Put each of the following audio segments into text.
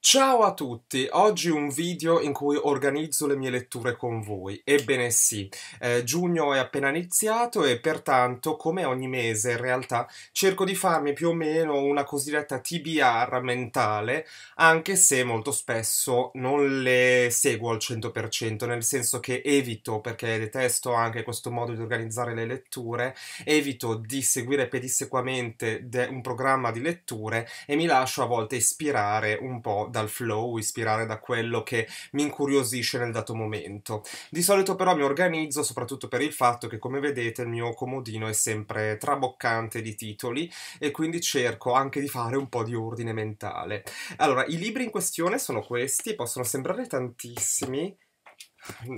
Ciao a tutti, oggi un video in cui organizzo le mie letture con voi. Ebbene sì, eh, giugno è appena iniziato e pertanto, come ogni mese in realtà, cerco di farmi più o meno una cosiddetta TBR mentale, anche se molto spesso non le seguo al 100%, nel senso che evito, perché detesto anche questo modo di organizzare le letture, evito di seguire pedissequamente un programma di letture e mi lascio a volte ispirare un po' dal flow, ispirare da quello che mi incuriosisce nel dato momento. Di solito però mi organizzo soprattutto per il fatto che come vedete il mio comodino è sempre traboccante di titoli e quindi cerco anche di fare un po' di ordine mentale. Allora, i libri in questione sono questi, possono sembrare tantissimi.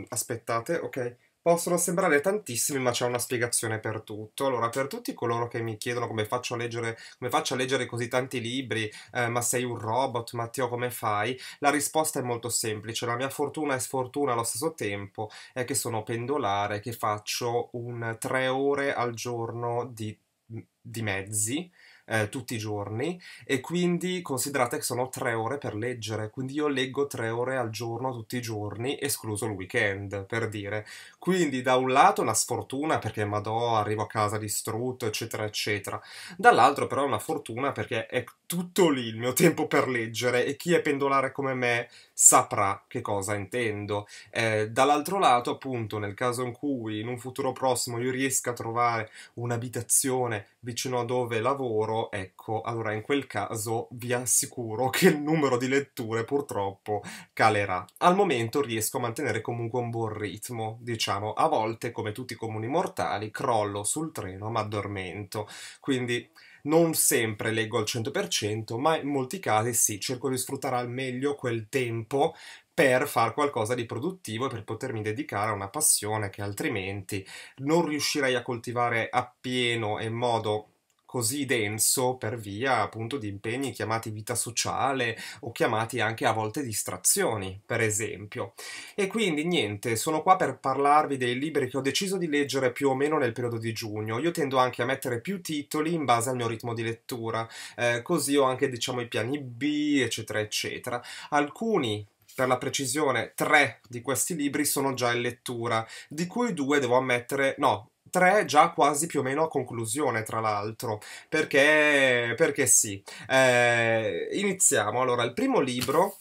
Aspettate, ok Possono sembrare tantissimi, ma c'è una spiegazione per tutto. Allora, per tutti coloro che mi chiedono come faccio a leggere, faccio a leggere così tanti libri, eh, ma sei un robot, Matteo, come fai? La risposta è molto semplice. La mia fortuna e sfortuna allo stesso tempo è che sono pendolare, che faccio un tre ore al giorno di, di mezzi eh, tutti i giorni e quindi considerate che sono tre ore per leggere, quindi io leggo tre ore al giorno tutti i giorni, escluso il weekend, per dire. Quindi da un lato una sfortuna perché madò, arrivo a casa distrutto, eccetera, eccetera. Dall'altro però è una fortuna perché è tutto lì il mio tempo per leggere e chi è pendolare come me saprà che cosa intendo. Eh, dall'altro lato, appunto, nel caso in cui in un futuro prossimo io riesca a trovare un'abitazione vicino a dove lavoro, ecco, allora in quel caso vi assicuro che il numero di letture purtroppo calerà. Al momento riesco a mantenere comunque un buon ritmo, diciamo, a volte, come tutti i comuni mortali, crollo sul treno, ma addormento. Quindi non sempre leggo al 100%, ma in molti casi sì, cerco di sfruttare al meglio quel tempo per fare qualcosa di produttivo e per potermi dedicare a una passione che altrimenti non riuscirei a coltivare appieno e in modo così denso per via appunto di impegni chiamati vita sociale o chiamati anche a volte distrazioni, per esempio. E quindi niente, sono qua per parlarvi dei libri che ho deciso di leggere più o meno nel periodo di giugno. Io tendo anche a mettere più titoli in base al mio ritmo di lettura, eh, così ho anche diciamo i piani B, eccetera, eccetera. Alcuni per la precisione, tre di questi libri sono già in lettura, di cui due devo ammettere, no, 3 già quasi più o meno a conclusione, tra l'altro, perché, perché sì. Eh, iniziamo. Allora, il primo libro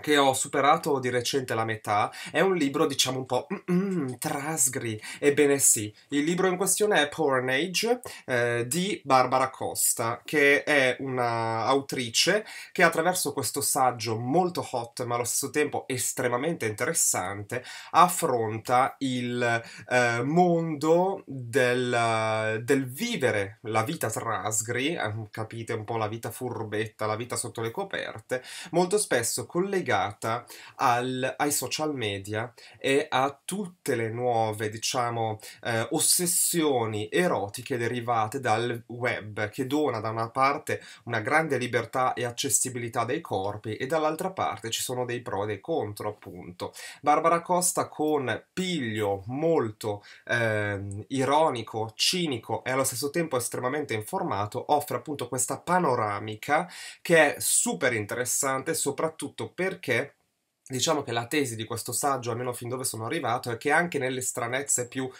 che ho superato di recente la metà, è un libro, diciamo, un po' mm, trasgri. Ebbene sì, il libro in questione è Porn Age eh, di Barbara Costa, che è un'autrice che attraverso questo saggio molto hot, ma allo stesso tempo estremamente interessante, affronta il eh, mondo del, del, vivere la vita trasgri, eh, capite un po' la vita furbetta, la vita sotto le coperte, molto spesso collegata legata al, ai social media e a tutte le nuove, diciamo, eh, ossessioni erotiche derivate dal web, che dona da una parte una grande libertà e accessibilità dei corpi e dall'altra parte ci sono dei pro e dei contro, appunto. Barbara Costa con piglio molto eh, ironico, cinico e allo stesso tempo estremamente informato offre appunto questa panoramica che è super interessante soprattutto per perché diciamo che la tesi di questo saggio, almeno fin dove sono arrivato, è che anche nelle stranezze più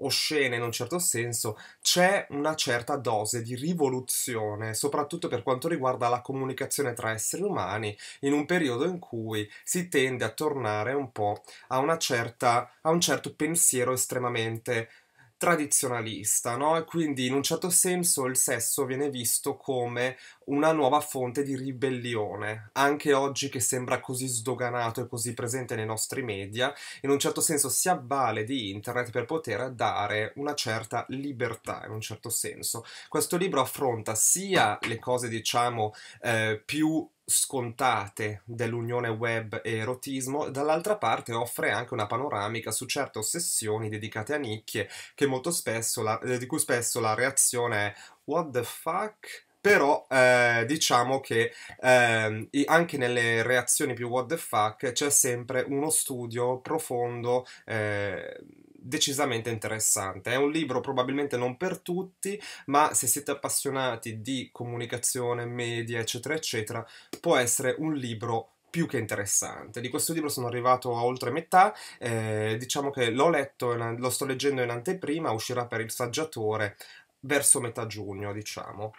oscene in un certo senso, c'è una certa dose di rivoluzione, soprattutto per quanto riguarda la comunicazione tra esseri umani, in un periodo in cui si tende a tornare un po' a, certa, a un certo pensiero estremamente tradizionalista, no? E quindi in un certo senso il sesso viene visto come una nuova fonte di ribellione, anche oggi che sembra così sdoganato e così presente nei nostri media, in un certo senso si avvale di internet per poter dare una certa libertà, in un certo senso. Questo libro affronta sia le cose, diciamo, eh, più scontate dell'unione web e erotismo, dall'altra parte offre anche una panoramica su certe ossessioni dedicate a nicchie che molto spesso la, di cui spesso la reazione è what the fuck però eh, diciamo che eh, anche nelle reazioni più what the fuck c'è sempre uno studio profondo eh, decisamente interessante. È un libro probabilmente non per tutti, ma se siete appassionati di comunicazione, media, eccetera, eccetera, può essere un libro più che interessante. Di questo libro sono arrivato a oltre metà, eh, diciamo che l'ho letto, lo sto leggendo in anteprima, uscirà per il saggiatore verso metà giugno, diciamo.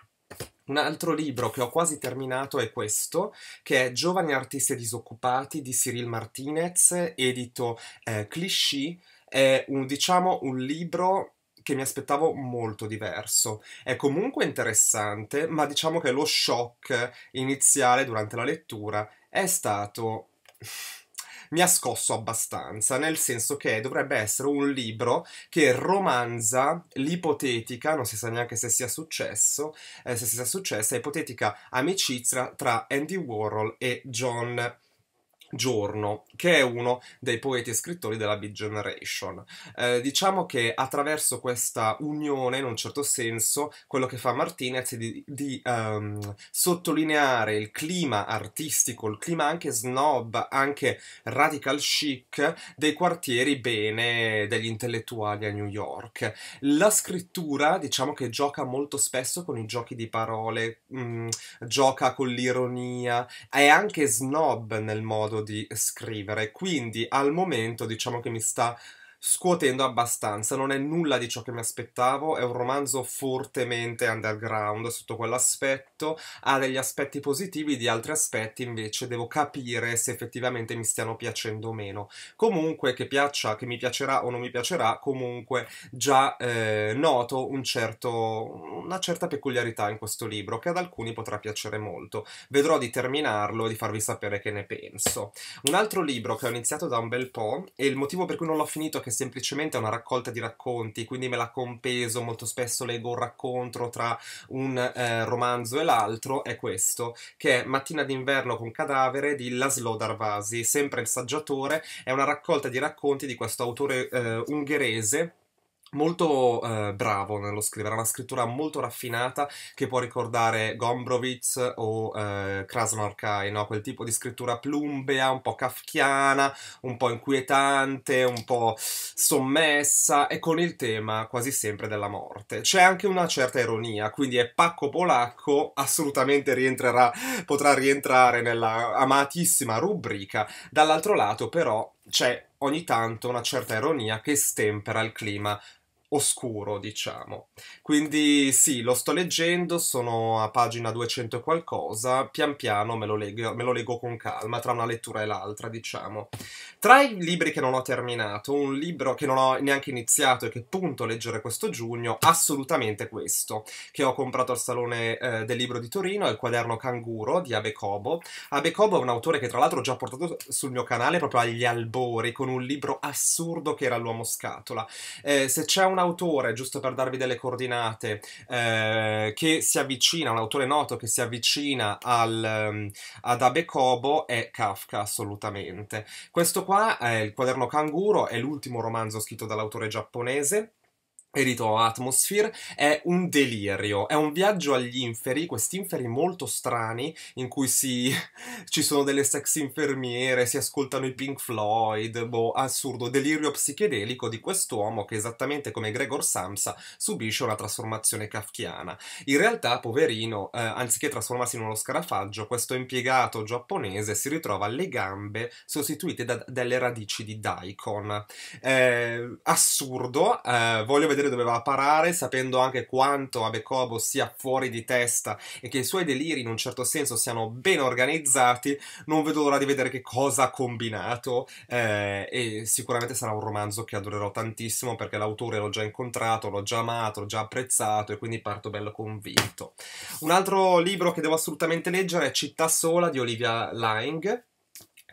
Un altro libro che ho quasi terminato è questo, che è Giovani artisti disoccupati di Cyril Martinez, edito eh, Clichy. È un, diciamo, un libro che mi aspettavo molto diverso. È comunque interessante, ma diciamo che lo shock iniziale durante la lettura è stato mi ha scosso abbastanza, nel senso che dovrebbe essere un libro che romanza l'ipotetica, non si sa neanche se sia successo, eh, se sia successa, ipotetica amicizia tra Andy Warhol e John Giorno, che è uno dei poeti e scrittori della Big Generation. Eh, diciamo che attraverso questa unione, in un certo senso, quello che fa Martinez è di, di um, sottolineare il clima artistico, il clima anche snob, anche radical chic dei quartieri bene degli intellettuali a New York. La scrittura, diciamo che gioca molto spesso con i giochi di parole, mh, mm, gioca con l'ironia, è anche snob nel modo di scrivere, quindi al momento diciamo che mi sta scuotendo abbastanza, non è nulla di ciò che mi aspettavo, è un romanzo fortemente underground sotto quell'aspetto, ha degli aspetti positivi, di altri aspetti invece devo capire se effettivamente mi stiano piacendo o meno. Comunque che piaccia, che mi piacerà o non mi piacerà, comunque già eh, noto un certo, una certa peculiarità in questo libro che ad alcuni potrà piacere molto. Vedrò di terminarlo e di farvi sapere che ne penso. Un altro libro che ho iniziato da un bel po' e il motivo per cui non l'ho finito è che che semplicemente è una raccolta di racconti, quindi me la compeso, molto spesso leggo un racconto tra un eh, romanzo e l'altro, è questo, che è Mattina d'inverno con cadavere di Laszlo Darvasi, sempre il saggiatore, è una raccolta di racconti di questo autore eh, ungherese molto eh, bravo nello scrivere, ha una scrittura molto raffinata che può ricordare Gombrowicz o eh, Krasnorkai, no? quel tipo di scrittura plumbea, un po' kafkiana, un po' inquietante, un po' sommessa e con il tema quasi sempre della morte. C'è anche una certa ironia, quindi è pacco polacco, assolutamente rientrerà, potrà rientrare nella amatissima rubrica. Dall'altro lato però c'è ogni tanto una certa ironia che stempera il clima oscuro, diciamo. Quindi sì, lo sto leggendo, sono a pagina 200 e qualcosa, pian piano me lo, leggo, me lo leggo con calma, tra una lettura e l'altra, diciamo. Tra i libri che non ho terminato, un libro che non ho neanche iniziato e che punto a leggere questo giugno, assolutamente questo, che ho comprato al Salone eh, del Libro di Torino, è il quaderno Canguro di Abe Kobo. Abe Kobo è un autore che tra l'altro ho già portato sul mio canale proprio agli albori, con un libro assurdo che era L'Uomo Scatola. Eh, se c'è una autore, giusto per darvi delle coordinate, eh, che si avvicina, un autore noto che si avvicina al, ehm, ad Abe Kobo è Kafka, assolutamente. Questo qua, è il quaderno canguro, è l'ultimo romanzo scritto dall'autore giapponese Erito Atmosphere è un delirio, è un viaggio agli inferi, questi inferi molto strani in cui si... ci sono delle sex infermiere, si ascoltano i Pink Floyd, boh, assurdo, delirio psichedelico di quest'uomo che esattamente come Gregor Samsa subisce una trasformazione kafkiana. In realtà, poverino, eh, anziché trasformarsi in uno scarafaggio, questo impiegato giapponese si ritrova alle gambe sostituite da delle radici di daikon. Eh, assurdo, eh, voglio vedere vedere dove va a parare, sapendo anche quanto Abekobo sia fuori di testa e che i suoi deliri in un certo senso siano ben organizzati, non vedo l'ora di vedere che cosa ha combinato eh, e sicuramente sarà un romanzo che adorerò tantissimo perché l'autore l'ho già incontrato, l'ho già amato, l'ho già apprezzato e quindi parto bello convinto. Un altro libro che devo assolutamente leggere è Città sola di Olivia Laing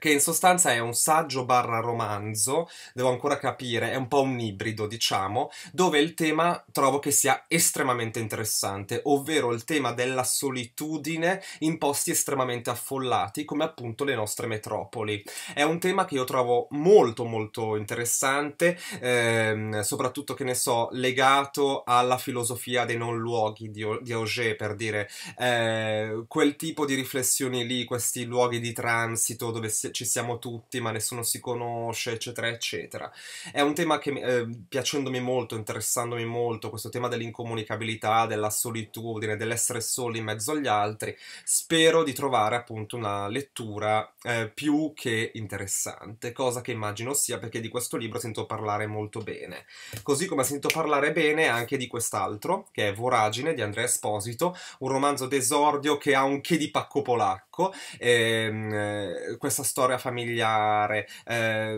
che in sostanza è un saggio barra romanzo, devo ancora capire, è un po' un ibrido, diciamo, dove il tema trovo che sia estremamente interessante, ovvero il tema della solitudine in posti estremamente affollati, come appunto le nostre metropoli. È un tema che io trovo molto molto interessante, ehm, soprattutto che ne so, legato alla filosofia dei non luoghi di, o- di Auger, per dire, eh, quel tipo di riflessioni lì, questi luoghi di transito dove si- ci siamo tutti, ma nessuno si conosce, eccetera, eccetera. È un tema che, eh, piacendomi molto, interessandomi molto, questo tema dell'incomunicabilità, della solitudine, dell'essere soli in mezzo agli altri, spero di trovare appunto una lettura eh, più che interessante, cosa che immagino sia perché di questo libro sento parlare molto bene. Così come sento parlare bene anche di quest'altro, che è Voragine di Andrea Esposito, un romanzo d'esordio che ha un che di pacco polacco, ehm, eh, questa storia storia familiare, eh,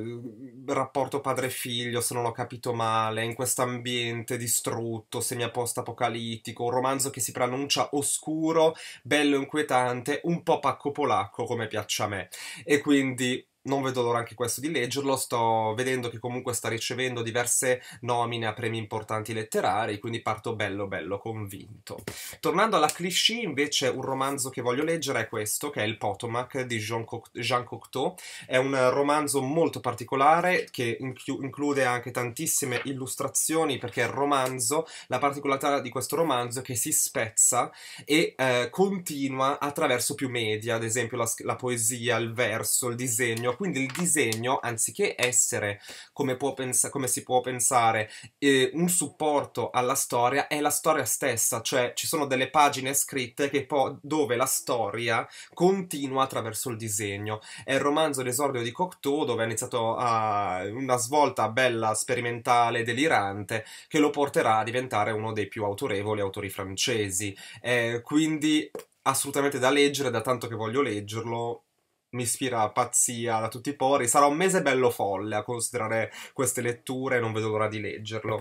rapporto padre-figlio, se non ho capito male, in questo ambiente distrutto, semi-post-apocalittico, un romanzo che si pronuncia oscuro, bello inquietante, un po' pacco polacco come piaccia a me. E quindi non vedo l'ora anche questo di leggerlo, sto vedendo che comunque sta ricevendo diverse nomine a premi importanti letterari, quindi parto bello bello convinto. Tornando alla cliché, invece un romanzo che voglio leggere è questo, che è Il Potomac di Jean, Co Jean Cocteau, è un romanzo molto particolare che include anche tantissime illustrazioni perché il romanzo, la particolarità di questo romanzo è che si spezza e eh, continua attraverso più media, ad esempio la, la poesia, il verso, il disegno, quindi il disegno, anziché essere, come, pensa- come si può pensare, eh, un supporto alla storia, è la storia stessa, cioè ci sono delle pagine scritte po- dove la storia continua attraverso il disegno. È il romanzo d'esordio di Cocteau, dove ha iniziato a una svolta bella, sperimentale, delirante, che lo porterà a diventare uno dei più autorevoli autori francesi. Eh, quindi assolutamente da leggere, da tanto che voglio leggerlo, mi ispira pazzia da tutti i pori. Sarà un mese bello folle a considerare queste letture, non vedo l'ora di leggerlo.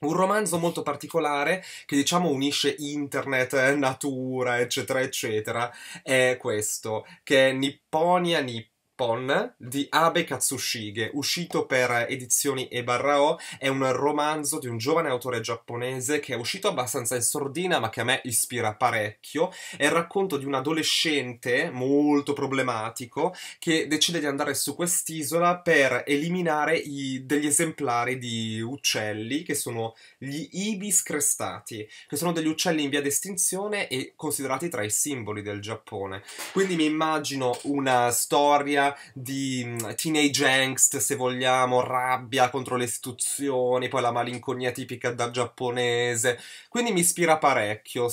Un romanzo molto particolare che diciamo unisce internet, eh, natura, eccetera, eccetera, è questo, che è Nipponia Nippon Pon di Abe Katsushige, uscito per edizioni E barra O, è un romanzo di un giovane autore giapponese che è uscito abbastanza in sordina ma che a me ispira parecchio, è il racconto di un adolescente molto problematico che decide di andare su quest'isola per eliminare i, degli esemplari di uccelli che sono gli ibis crestati, che sono degli uccelli in via di estinzione e considerati tra i simboli del Giappone. Quindi mi immagino una storia di mm, teenage angst, se vogliamo, rabbia contro le istituzioni, poi la malinconia tipica da giapponese. Quindi mi ispira parecchio.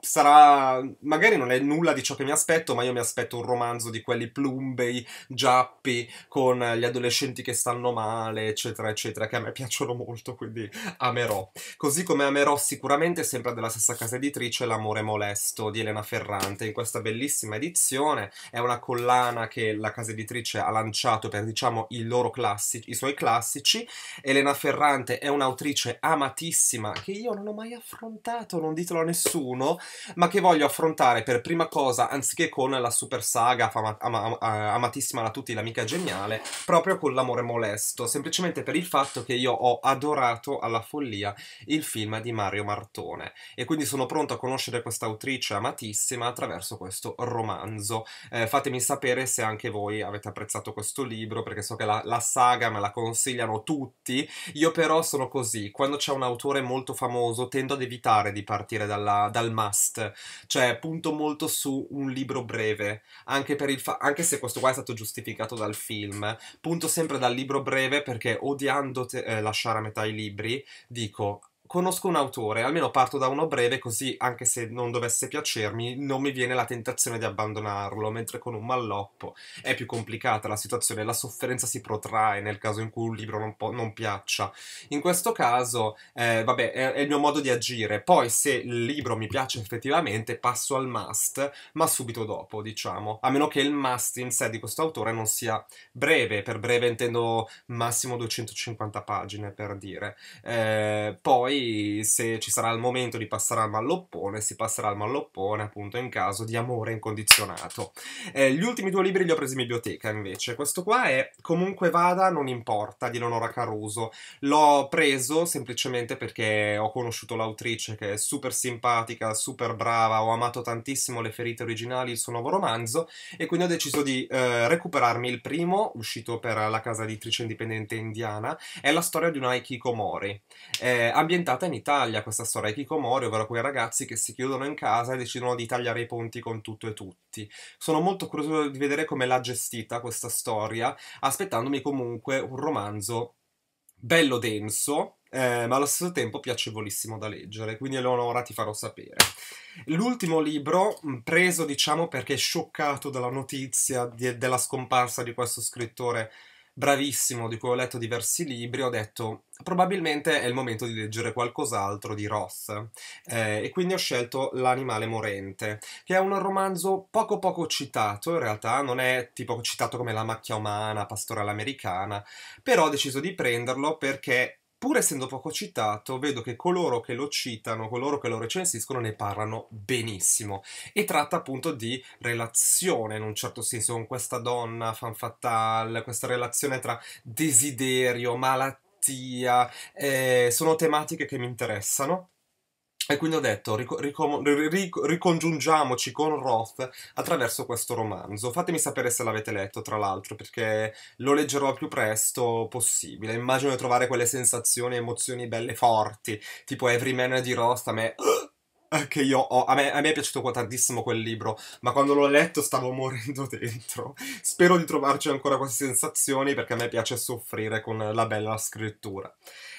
sarà magari non è nulla di ciò che mi aspetto, ma io mi aspetto un romanzo di quelli plumbei, giappi, con gli adolescenti che stanno male, eccetera, eccetera, che a me piacciono molto, quindi amerò. Così come amerò sicuramente sempre della stessa casa editrice L'amore molesto di Elena Ferrante in questa bellissima edizione. È una collana che la casa editrice ha lanciato per diciamo i, classici, i suoi classici. Elena Ferrante è un'autrice amatissima che io non ho mai affrontato, non ditelo a nessuno, ma che voglio affrontare per prima cosa anziché con la super saga ama, ama, amatissima da tutti, l'amica geniale, proprio con l'amore molesto, semplicemente per il fatto che io ho adorato alla follia il film di Mario Martone e quindi sono pronto a conoscere questa autrice amatissima attraverso questo romanzo. Eh, fatemi sapere se anche voi avete apprezzato questo libro perché so che la, la saga me la consigliano tutti. Io però sono così, quando c'è un autore molto famoso tendo ad evitare di partire dalla, dal must, cioè punto molto su un libro breve, anche, anche se questo qua è stato giustificato dal film, punto sempre dal libro breve perché odiando eh, lasciare a metà i libri dico conosco un autore, almeno parto da uno breve, così anche se non dovesse piacermi, non mi viene la tentazione di abbandonarlo, mentre con un malloppo è più complicata la situazione, la sofferenza si protrae nel caso in cui un libro non, po- non piaccia. In questo caso, eh, vabbè, è, è, il mio modo di agire, poi se il libro mi piace effettivamente passo al must, ma subito dopo, diciamo, a meno che il must in sé di questo autore non sia breve, per breve intendo massimo 250 pagine, per dire. Eh, poi se ci sarà il momento di passare al malloppone, si passerà al malloppone appunto in caso di amore incondizionato. Eh, gli ultimi due libri li ho presi in biblioteca invece, questo qua è Comunque vada non importa di Leonora Caruso, l'ho preso semplicemente perché ho conosciuto l'autrice che è super simpatica, super brava, ho amato tantissimo le ferite originali, il suo nuovo romanzo e quindi ho deciso di eh, recuperarmi il primo, uscito per la casa editrice indipendente indiana, è la storia di una Hikikomori, eh, ambientata ambientata in Italia questa storia, di Kikomori, ovvero quei ragazzi che si chiudono in casa e decidono di tagliare i ponti con tutto e tutti. Sono molto curioso di vedere come l'ha gestita questa storia, aspettandomi comunque un romanzo bello denso, eh, ma allo stesso tempo piacevolissimo da leggere, quindi Eleonora ti farò sapere. L'ultimo libro, mm, preso diciamo perché scioccato dalla notizia di, della scomparsa di questo scrittore bravissimo di cui ho letto diversi libri, ho detto probabilmente è il momento di leggere qualcos'altro di Roth eh, e quindi ho scelto L'animale morente, che è un romanzo poco poco citato, in realtà non è tipo citato come La macchia umana, Pastorale americana, però ho deciso di prenderlo perché pur essendo poco citato, vedo che coloro che lo citano, coloro che lo recensiscono, ne parlano benissimo. E tratta appunto di relazione, in un certo senso, con questa donna fan fatale, questa relazione tra desiderio, malattia. Eh, sono tematiche che mi interessano e quindi ho detto, ric- ric- ricongiungiamoci con Roth attraverso questo romanzo. Fatemi sapere se l'avete letto, tra l'altro, perché lo leggerò il più presto possibile. Immagino di trovare quelle sensazioni e emozioni belle forti, tipo Every Man di Roth, a me che io ho. A me, a me è piaciuto tantissimo quel libro, ma quando l'ho letto stavo morendo dentro. Spero di trovarci ancora queste sensazioni perché a me piace soffrire con la bella scrittura.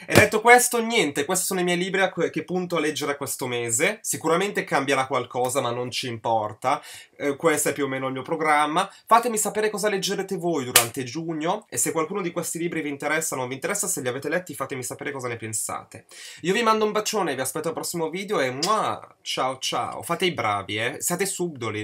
E detto questo, niente, questi sono i miei libri che punto a leggere questo mese. Sicuramente cambierà qualcosa, ma non ci importa. Eh, questo è più o meno il mio programma. Fatemi sapere cosa leggerete voi durante giugno e se qualcuno di questi libri vi interessa o non vi interessa, se li avete letti, fatemi sapere cosa ne pensate. Io vi mando un bacione, vi aspetto al prossimo video e muah! ciao ciao, fate i bravi, eh, siate subdoli.